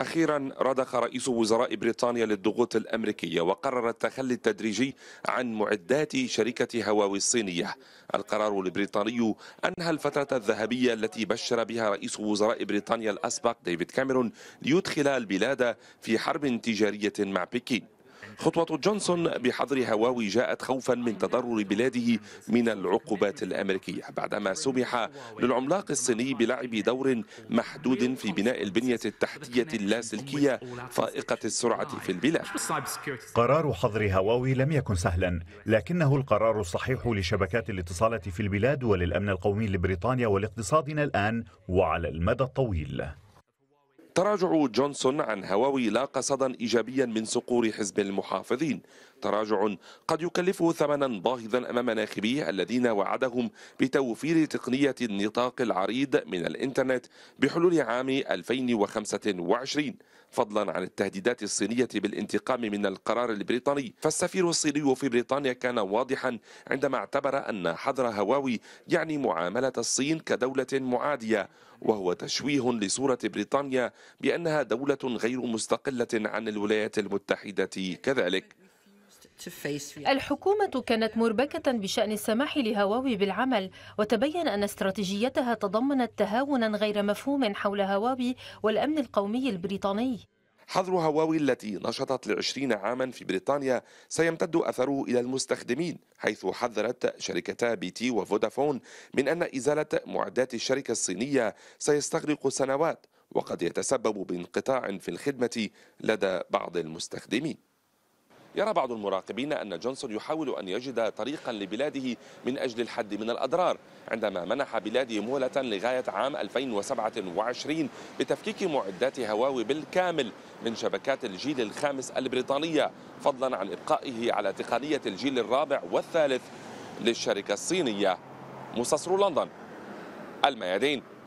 أخيرا رضخ رئيس وزراء بريطانيا للضغوط الأمريكية وقرر التخلي التدريجي عن معدات شركة هواوي الصينية القرار البريطاني أنهى الفترة الذهبية التي بشر بها رئيس وزراء بريطانيا الأسبق ديفيد كاميرون ليدخل البلاد في حرب تجارية مع بكين خطوة جونسون بحظر هواوي جاءت خوفا من تضرر بلاده من العقوبات الأمريكية بعدما سمح للعملاق الصيني بلعب دور محدود في بناء البنية التحتية اللاسلكية فائقة السرعة في البلاد قرار حظر هواوي لم يكن سهلا لكنه القرار الصحيح لشبكات الاتصالات في البلاد وللأمن القومي لبريطانيا ولاقتصادنا الآن وعلى المدى الطويل تراجع جونسون عن هواوي لاقى صدى إيجابيا من صقور حزب المحافظين تراجع قد يكلفه ثمنا باهظا أمام ناخبيه الذين وعدهم بتوفير تقنية النطاق العريض من الإنترنت بحلول عام 2025 فضلا عن التهديدات الصينية بالانتقام من القرار البريطاني فالسفير الصيني في بريطانيا كان واضحا عندما اعتبر أن حظر هواوي يعني معاملة الصين كدولة معادية وهو تشويه لصورة بريطانيا بأنها دولة غير مستقلة عن الولايات المتحدة كذلك الحكومة كانت مربكة بشأن السماح لهواوي بالعمل وتبين أن استراتيجيتها تضمنت تهاونا غير مفهوم حول هواوي والأمن القومي البريطاني حظر هواوي التي نشطت لعشرين عاما في بريطانيا سيمتد أثره إلى المستخدمين حيث حذرت شركتا بي تي وفودافون من أن إزالة معدات الشركة الصينية سيستغرق سنوات وقد يتسبب بانقطاع في الخدمة لدى بعض المستخدمين يرى بعض المراقبين أن جونسون يحاول أن يجد طريقا لبلاده من أجل الحد من الأضرار عندما منح بلاده مهلة لغاية عام 2027 بتفكيك معدات هواوي بالكامل من شبكات الجيل الخامس البريطانية فضلا عن إبقائه على تقنية الجيل الرابع والثالث للشركة الصينية مستثمر لندن الميادين